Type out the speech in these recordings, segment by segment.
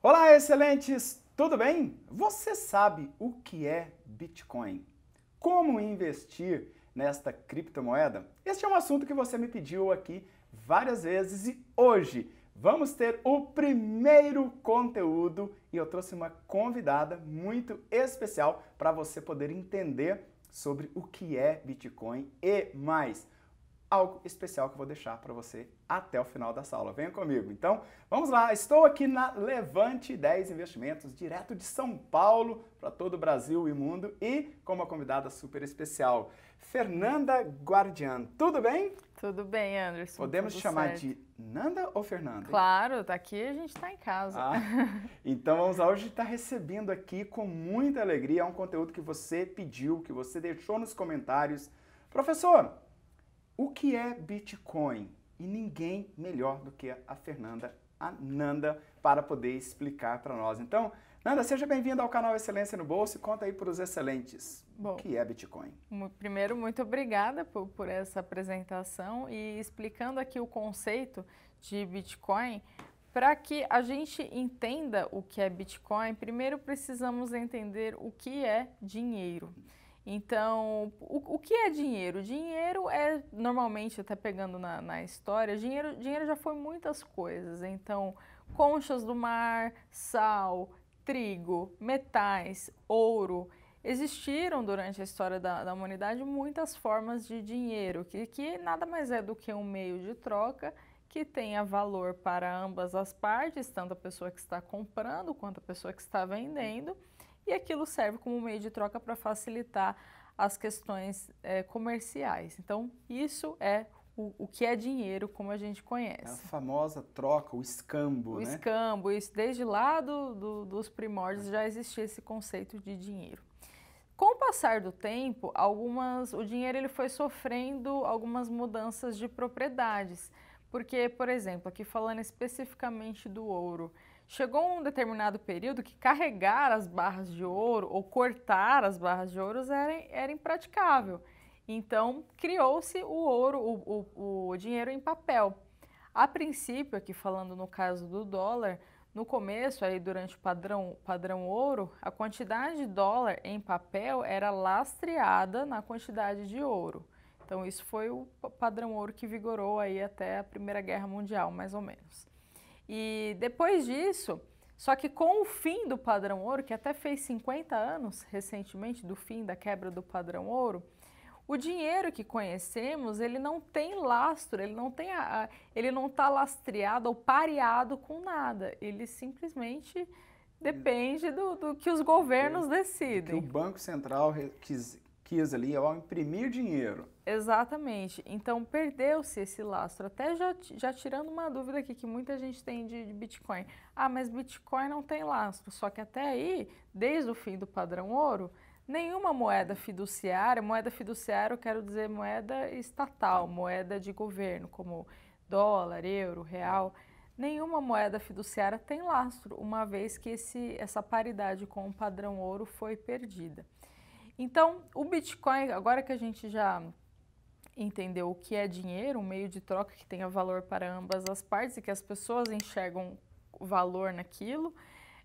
Olá, excelentes! Tudo bem? Você sabe o que é Bitcoin? Como investir nesta criptomoeda? Este é um assunto que você me pediu aqui várias vezes e hoje vamos ter o primeiro conteúdo e eu trouxe uma convidada muito especial para você poder entender sobre o que é Bitcoin e mais algo especial que eu vou deixar para você até o final dessa aula. Venha comigo. Então, vamos lá. Estou aqui na Levante 10 Investimentos, direto de São Paulo para todo o Brasil e mundo e com uma convidada super especial, Fernanda Guardian. Tudo bem? Tudo bem, Anderson. Podemos Tudo chamar certo. de Nanda ou Fernanda? Claro, tá aqui a gente está em casa. Ah, então vamos lá, hoje está recebendo aqui com muita alegria um conteúdo que você pediu, que você deixou nos comentários. Professor, o que é Bitcoin? E ninguém melhor do que a Fernanda a Nanda para poder explicar para nós. Então, Nanda, seja bem-vinda ao canal Excelência no Bolso e conta aí para os excelentes Bom, o que é Bitcoin. Primeiro, muito obrigada por, por essa apresentação e explicando aqui o conceito de Bitcoin. Para que a gente entenda o que é Bitcoin, primeiro precisamos entender o que é dinheiro. Então, o, o que é dinheiro? Dinheiro é, normalmente, até pegando na, na história, dinheiro, dinheiro já foi muitas coisas. Então, conchas do mar, sal, trigo, metais, ouro. Existiram durante a história da, da, humanidade muitas formas de dinheiro, que, que nada mais é do que um meio de troca que tenha valor para ambas as partes, tanto a pessoa que está comprando quanto a pessoa que está vendendo e aquilo serve como meio de troca para facilitar as questões é, comerciais. Então, isso é o, o, que é dinheiro, como a gente é conhece. A famosa troca, o escambo, o né? escambo, isso desde lá do, do, dos primórdios já existia esse conceito de dinheiro. Com o passar do tempo, algumas, o dinheiro ele foi sofrendo algumas mudanças de propriedades. Porque, por exemplo, aqui falando especificamente do ouro, Chegou um determinado período que carregar as barras de ouro ou cortar as barras de ouro era, era impraticável. Então criou-se o ouro, o, o, o dinheiro em papel. A princípio, aqui falando no caso do dólar, no começo, aí durante o padrão, padrão ouro, a quantidade de dólar em papel era lastreada na quantidade de ouro. Então, isso foi o padrão ouro que vigorou aí até a Primeira Guerra Mundial, mais ou menos. E depois disso, só que com o fim do padrão ouro, que até fez 50 anos recentemente do fim da quebra do padrão ouro, o dinheiro que conhecemos, ele não tem lastro, ele não tem a, ele não está lastreado ou pareado com nada. Ele simplesmente depende do, do que os governos decidem. Que o Banco Central quis, riqueza ali, ao imprimir dinheiro. Exatamente. Então perdeu-se esse lastro. Até já, já tirando uma dúvida aqui que muita gente tem de, de Bitcoin. Ah, mas Bitcoin não tem lastro. Só que até aí, desde o fim do padrão ouro, nenhuma moeda fiduciária, moeda fiduciária eu quero dizer moeda estatal, moeda de governo, como dólar, euro, real, nenhuma moeda fiduciária tem lastro, uma vez que esse, essa paridade com o padrão ouro foi perdida. Então, o Bitcoin, agora que a gente já entendeu o que é dinheiro, um meio de troca que tenha valor para ambas as partes e que as pessoas enxergam valor naquilo,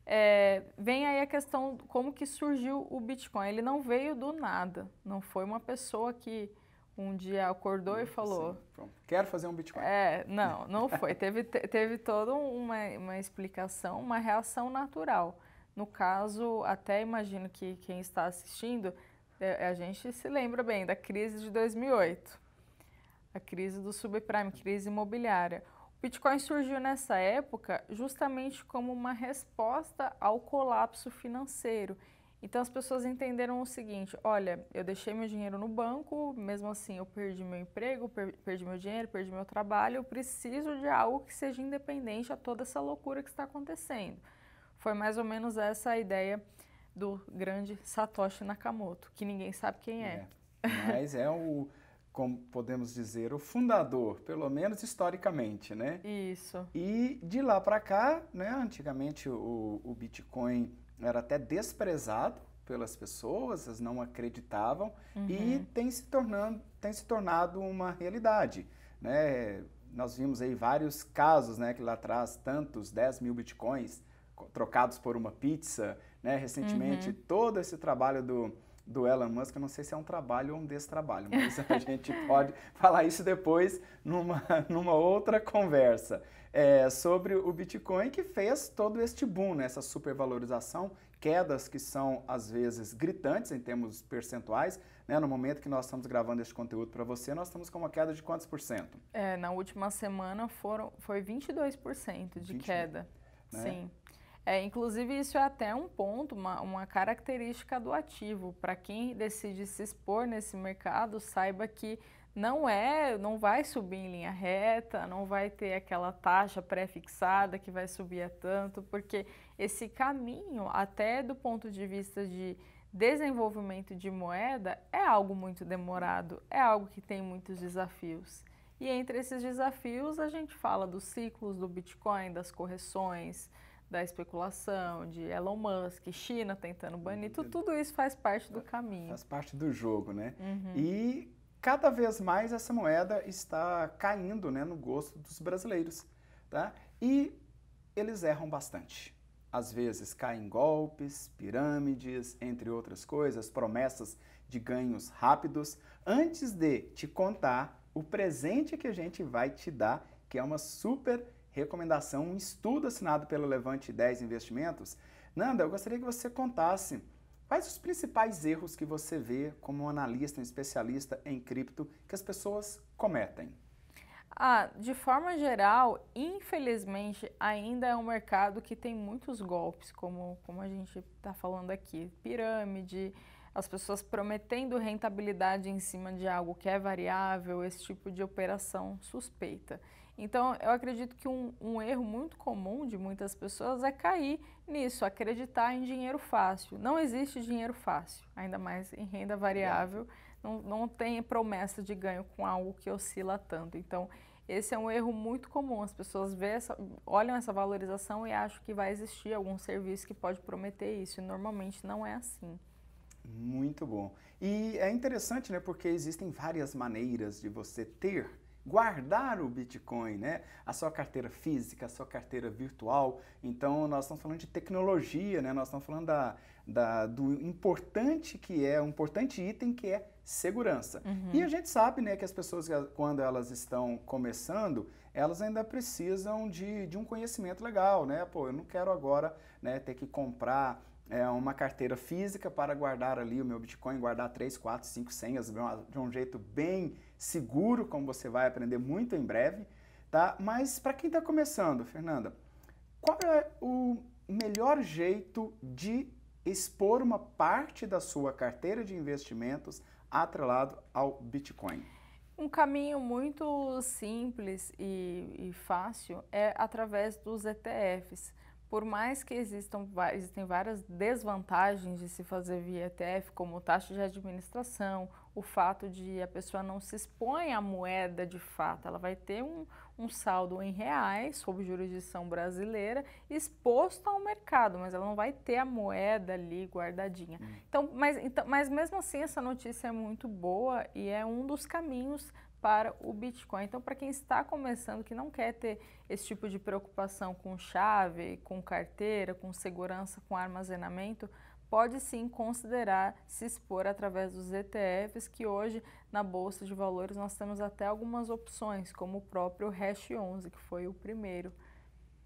é, vem aí a questão como que surgiu o Bitcoin. Ele não veio do nada, não foi uma pessoa que um dia acordou e falou... quero fazer um Bitcoin. É, não, não foi. teve, teve toda uma, uma explicação, uma reação natural. No caso, até imagino que quem está assistindo, é, é, a gente se lembra bem da crise de 2008, a crise do subprime, crise imobiliária. O Bitcoin surgiu nessa época justamente como uma resposta ao colapso financeiro. Então as pessoas entenderam o seguinte: olha, eu deixei meu dinheiro no banco, mesmo assim eu perdi meu emprego, perdi meu dinheiro, perdi meu trabalho, eu preciso de algo que seja independente a toda essa loucura que está acontecendo. Foi mais ou menos essa a ideia do grande Satoshi Nakamoto, que ninguém sabe quem é. é. Mas é o, como podemos dizer, o fundador, pelo menos historicamente, né? Isso. E de lá para cá, né, antigamente o, o Bitcoin era até desprezado pelas pessoas, elas não acreditavam uhum. e tem se tornando, tem se tornado uma realidade, né? Nós vimos aí vários casos, né, que lá atrás tantos 10 mil bitcoins, trocados por uma pizza, né? Recentemente, uhum. todo esse trabalho do, do Elon Musk, eu não sei se é um trabalho ou um destrabalho, mas a gente pode falar isso depois numa, numa outra conversa. É, sobre o Bitcoin que fez todo este boom, né? essa supervalorização, quedas que são às vezes gritantes em termos percentuais. Né? No momento que nós estamos gravando este conteúdo para você, nós estamos com uma queda de quantos por cento? É, na última semana foram, foi 22% de 20, queda. Né? Sim. É, inclusive, isso é até um ponto, uma, uma característica do ativo. Para quem decide se expor nesse mercado, saiba que não é, não vai subir em linha reta, não vai ter aquela taxa pré-fixada que vai subir a tanto, porque esse caminho, até do ponto de vista de desenvolvimento de moeda, é algo muito demorado, é algo que tem muitos desafios. E entre esses desafios, a gente fala dos ciclos do Bitcoin, das correções, da especulação, de Elon Musk, China tentando banir, tudo, tudo isso faz parte do caminho. Faz parte do jogo, né? Uhum. E cada vez mais essa moeda está caindo né, no gosto dos brasileiros, tá? E eles erram bastante. Às vezes caem golpes, pirâmides, entre outras coisas, promessas de ganhos rápidos, antes de te contar o presente que a gente vai te dar, que é uma super recomendação, um estudo assinado pelo Levante 10 Investimentos. Nanda, eu gostaria que você contasse quais os principais erros que você vê como analista, um especialista em cripto, que as pessoas cometem. Ah, de forma geral, infelizmente, ainda é um mercado que tem muitos golpes, como, como a gente está falando aqui. Pirâmide, as pessoas prometendo rentabilidade em cima de algo que é variável, esse tipo de operação suspeita. Então, eu acredito que um, um, erro muito comum de muitas pessoas é cair nisso, acreditar em dinheiro fácil. Não existe dinheiro fácil, ainda mais em renda variável. Não, não tem promessa de ganho com algo que oscila tanto. Então, esse é um erro muito comum. As pessoas essa, olham essa valorização e acham que vai existir algum serviço que pode prometer isso. E normalmente não é assim. Muito bom. E é interessante, né? Porque existem várias maneiras de você ter, guardar o Bitcoin, né? A sua carteira física, a sua carteira virtual. Então, nós estamos falando de tecnologia, né? Nós estamos falando da, da do importante que é, um importante item que é segurança. Uhum. E a gente sabe, né, que as pessoas, eh, quando elas estão começando, elas ainda precisam de, de um conhecimento legal, né? Pô, eu não quero agora né, ter que comprar é, uma carteira física para guardar ali o meu Bitcoin, guardar 3, 4, 5 senhas de um jeito bem seguro, como você vai aprender muito em breve. Tá? Mas para quem está começando, Fernanda, qual é o melhor jeito de expor uma parte da sua carteira de investimentos atrelado ao Bitcoin? Um caminho muito simples e, e fácil é através dos ETFs por mais que existam existem várias desvantagens de se fazer via ETF, como taxa de administração, o fato de a pessoa não se expõe à moeda de fato, ela vai ter um, um saldo em reais, sob jurisdição brasileira, exposto ao mercado, mas ela não vai ter a moeda ali guardadinha. Hum. Então, mas, então, mas mesmo assim, essa notícia é muito boa e é um dos caminhos para o Bitcoin. Então, para quem está começando, que não quer ter esse tipo de preocupação com chave, com carteira, com segurança, com armazenamento, pode sim considerar se expor através dos ETFs, que hoje na Bolsa de Valores nós temos até algumas opções, como o próprio Hash 11, que foi o primeiro.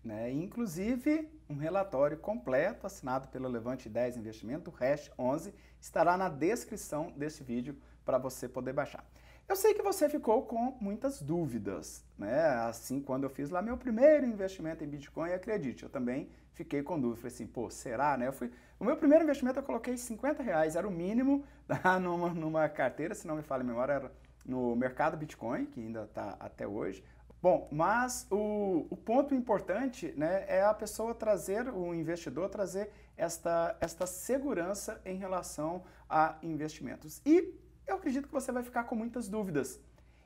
Né? Inclusive, um relatório completo assinado pelo Levante 10 Investimento, o Hash 11, estará na descrição deste vídeo para você poder baixar. Eu sei que você ficou com muitas dúvidas, né? Assim, quando eu fiz lá meu primeiro investimento em Bitcoin, acredite, eu também fiquei com dúvida. Falei assim, pô, será, né? Eu fui... O meu primeiro investimento eu coloquei 50 reais, era o mínimo da, tá? numa, numa carteira, se não me falha a memória, era no mercado Bitcoin, que ainda está até hoje. Bom, mas o, o ponto importante né, é a pessoa trazer, o investidor trazer esta, esta segurança em relação a investimentos. E eu acredito que você vai ficar com muitas dúvidas.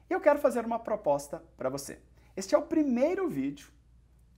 E eu quero fazer uma proposta para você. Este é o primeiro vídeo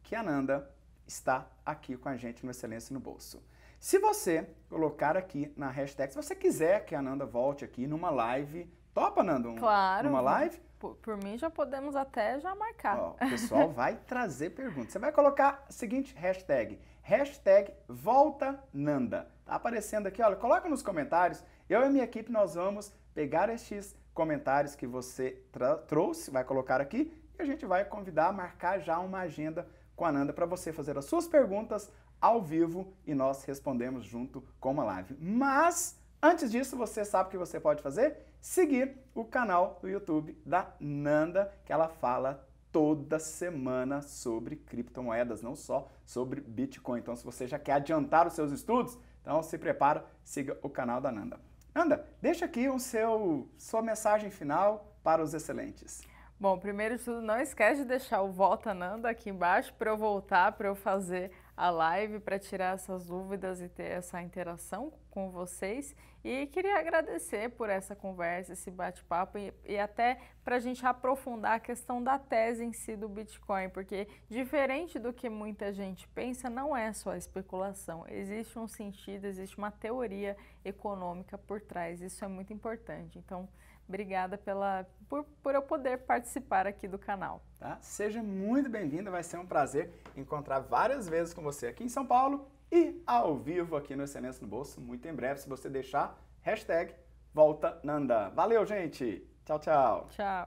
que a Nanda está aqui com a gente no Excelência no Bolso. Se você colocar aqui na hashtag, se você quiser que a Nanda volte aqui numa live, topa, Nanda? Um, claro. Numa live? Por, por, mim, já podemos até já marcar. Ó, o pessoal vai trazer perguntas. Você vai colocar a seguinte hashtag, hashtag volta Nanda. Tá aparecendo aqui, olha, coloca nos comentários. Eu e minha equipe, nós vamos pegar estes comentários que você trouxe, vai colocar aqui e a gente vai convidar a marcar já uma agenda com a Nanda para você fazer as suas perguntas ao vivo e nós respondemos junto com uma live. Mas antes disso, você sabe o que você pode fazer? Seguir o canal do YouTube da Nanda, que ela fala toda semana sobre criptomoedas, não só sobre Bitcoin. Então, se você já quer adiantar os seus estudos, então se prepara, siga o canal da Nanda. Anda, deixa aqui o seu, sua mensagem final para os excelentes. Bom, primeiro de tudo, não esquece de deixar o Volta Nanda aqui embaixo para eu voltar, para eu fazer a live para tirar essas dúvidas e ter essa interação com vocês. E queria agradecer por essa conversa, esse bate-papo e, e, até para a gente aprofundar a questão da tese em si do Bitcoin, porque diferente do que muita gente pensa, não é só especulação. Existe um sentido, existe uma teoria econômica por trás. Isso é muito importante. Então, Obrigada pela, por, por eu poder participar aqui do canal. Tá? Seja muito bem-vinda, vai ser um prazer encontrar várias vezes com você aqui em São Paulo e ao vivo aqui no Excelência no Bolso, muito em breve, se você deixar, hashtag Volta Nanda. Valeu, gente! Tchau, tchau! Tchau!